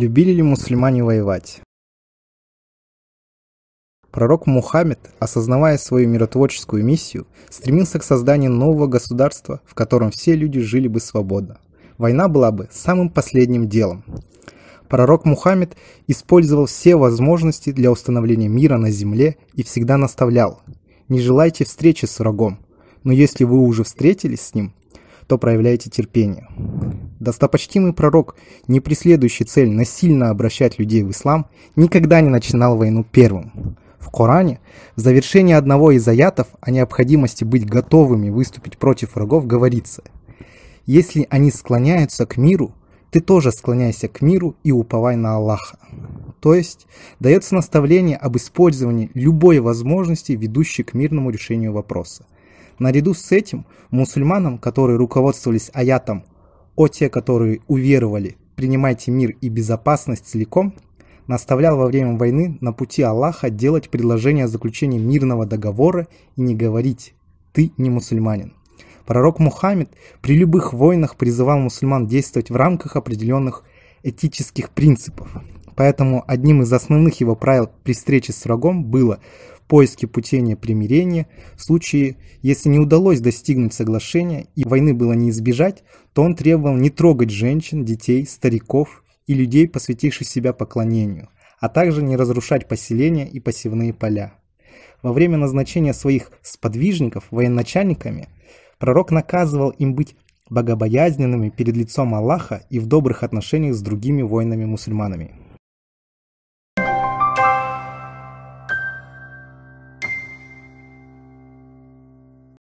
Любили ли мусульмане воевать? Пророк Мухаммед, осознавая свою миротворческую миссию, стремился к созданию нового государства, в котором все люди жили бы свободно. Война была бы самым последним делом. Пророк Мухаммед использовал все возможности для установления мира на земле и всегда наставлял «Не желайте встречи с врагом, но если вы уже встретились с ним, то проявляйте терпение». Достопочтимый пророк, не преследующий цель насильно обращать людей в ислам, никогда не начинал войну первым. В Коране в завершении одного из аятов о необходимости быть готовыми выступить против врагов говорится «Если они склоняются к миру, ты тоже склоняйся к миру и уповай на Аллаха». То есть дается наставление об использовании любой возможности, ведущей к мирному решению вопроса. Наряду с этим мусульманам, которые руководствовались аятом о те, которые уверовали, принимайте мир и безопасность целиком, наставлял во время войны на пути Аллаха делать предложение о заключении мирного договора и не говорить «ты не мусульманин». Пророк Мухаммед при любых войнах призывал мусульман действовать в рамках определенных этических принципов – Поэтому одним из основных его правил при встрече с врагом было поиски путения примирения. В случае, если не удалось достигнуть соглашения и войны было не избежать, то он требовал не трогать женщин, детей, стариков и людей, посвятивших себя поклонению, а также не разрушать поселения и посевные поля. Во время назначения своих сподвижников военачальниками пророк наказывал им быть богобоязненными перед лицом Аллаха и в добрых отношениях с другими воинами-мусульманами.